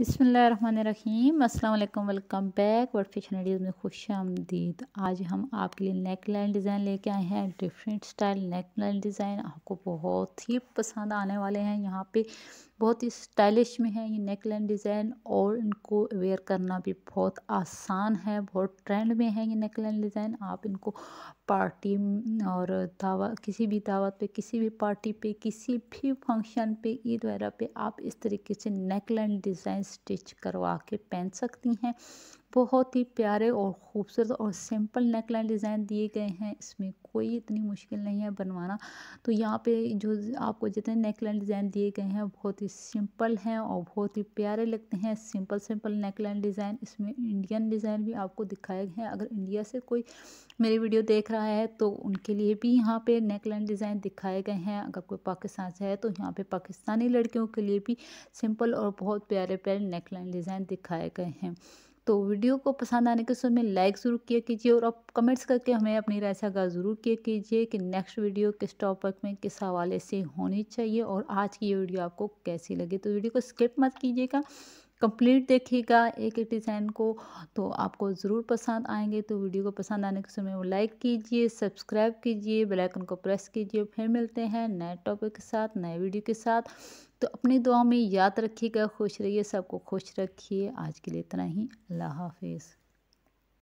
बिसमीम अल्लाम welcome back word फिशनरीज में खुश आमदीद आज हम आपके लिए नेक लाइन डिज़ाइन लेके आए हैं different style neckline design आपको बहुत ही पसंद आने वाले हैं यहाँ पे बहुत ही स्टाइलिश में है ये नेक लाइन डिज़ाइन और इनको वेयर करना भी बहुत आसान है बहुत ट्रेंड में है ये नेक लाइन डिज़ाइन आप इनको पार्टी और दावा किसी भी दावत पे किसी भी पार्टी पे किसी भी फंक्शन पे ईद वगैरह पे आप इस तरीके से नेक लाइन डिज़ाइन स्टिच करवा के पहन सकती हैं बहुत ही प्यारे और ख़ूबसूरत और सिंपल नेकलाइन डिज़ाइन दिए गए हैं इसमें कोई इतनी मुश्किल नहीं है बनवाना तो यहाँ पे जो आपको जितने नेकलाइन डिज़ाइन दिए गए हैं बहुत ही सिंपल हैं और बहुत ही प्यारे लगते हैं सिंपल सिंपल नेकलाइन डिज़ाइन इसमें इंडियन डिज़ाइन भी आपको दिखाए गए हैं अगर इंडिया से कोई मेरी वीडियो देख रहा है तो उनके लिए भी यहाँ पर नेकलाइन डिज़ाइन दिखाए गए हैं अगर कोई पाकिस्तान से है तो यहाँ पर पाकिस्तानी लड़कियों के लिए भी सिंपल और बहुत प्यारे प्यारे नेकलाइन डिज़ाइन दिखाए गए हैं तो वीडियो को पसंद आने के समय में लाइक ज़रूर किया कीजिए और आप कमेंट्स करके हमें अपनी राय सागा ज़रूर किया कीजिए कि नेक्स्ट वीडियो किस टॉपिक में किस हवाले से होनी चाहिए और आज की ये वीडियो आपको कैसी लगी तो वीडियो को स्किप मत कीजिएगा कंप्लीट देखिएगा एक एक डिज़ाइन को तो आपको ज़रूर पसंद आएंगे तो वीडियो को पसंद आने के समय वो लाइक कीजिए सब्सक्राइब कीजिए आइकन को प्रेस कीजिए फिर मिलते हैं नए टॉपिक के साथ नए वीडियो के साथ तो अपनी दुआ में याद रखिएगा खुश रहिए सबको खुश रखिए आज के लिए इतना ही अल्लाह हाफिज़